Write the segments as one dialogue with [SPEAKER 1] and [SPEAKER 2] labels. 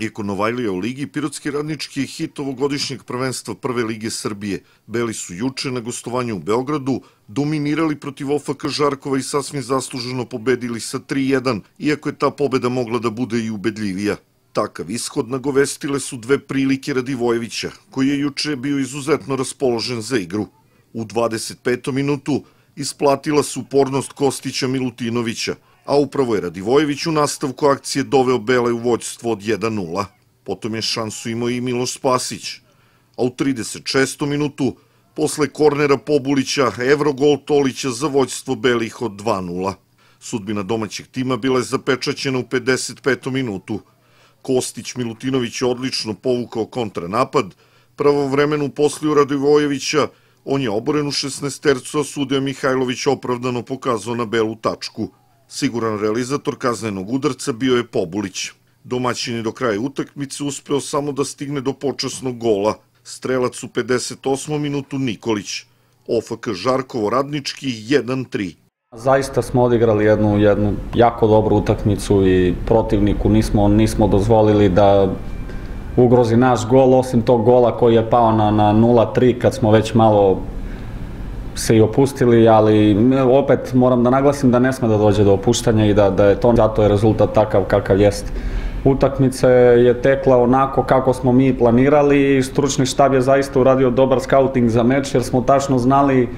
[SPEAKER 1] Iako Novajlija u ligi, Pirotski radnički je hit ovogodišnjeg prvenstva Prve lige Srbije. Beli su juče na gostovanju u Beogradu dominirali protiv OFK Žarkova i sasvim zasluženo pobedili sa 3-1, iako je ta pobeda mogla da bude i ubedljivija. Takav ishod nagovestile su dve prilike Radivojevića, koji je juče bio izuzetno raspoložen za igru. U 25. minutu isplatila se upornost Kostića Milutinovića, a upravo je Radivojević u nastavku akcije doveo Bele u vođstvo od 1-0. Potom je šansu imao i Miloš Spasić. A u 36. minutu, posle kornera Pobulića, Evrogol Tolića za vođstvo Belih od 2-0. Sudbina domaćeg tima bila je zapečaćena u 55. minutu. Kostić Milutinović je odlično povukao kontranapad, pravovremeno posliju Radivojevića, on je oboren u 16 tercu, a sudija Mihajlović opravdano pokazao na belu tačku. Siguran realizator kaznenog udarca bio je Pobulić. Domaćin je do kraja utakmice uspeo samo da stigne do počasnog gola. Strelac u 58. minutu Nikolić. OFK Žarkovo Radnički 1-3.
[SPEAKER 2] Zaista smo odigrali jednu, jednu jako dobru utakmicu i protivniku nismo, nismo dozvolili da ugrozi naš gol, osim tog gola koji je pao na, na 0-3 kad smo već malo se i opustili, ali opet moram da naglasim da ne sme da dođe do opuštanja i da, je to zato je rezultat takav kakav jest. Utakmica je tekla onako kako smo mi planirali i stručni štab je zaista uradio dobar scouting za meč jer smo tačno znali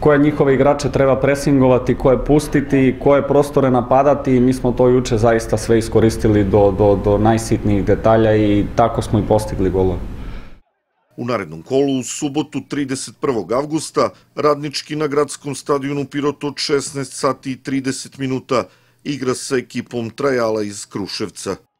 [SPEAKER 2] koje njihove igrače treba presingovati, koje pustiti, koje prostore napadati i mi smo to juče zaista sve iskoristili do, najsitnijih detalja i tako smo i postigli golove.
[SPEAKER 1] U narednom kolu u subotu 31. avgusta radnički na gradskom stadionu Pirot od 16 sati i 30 minuta igra sa ekipom Trajala iz Kruševca.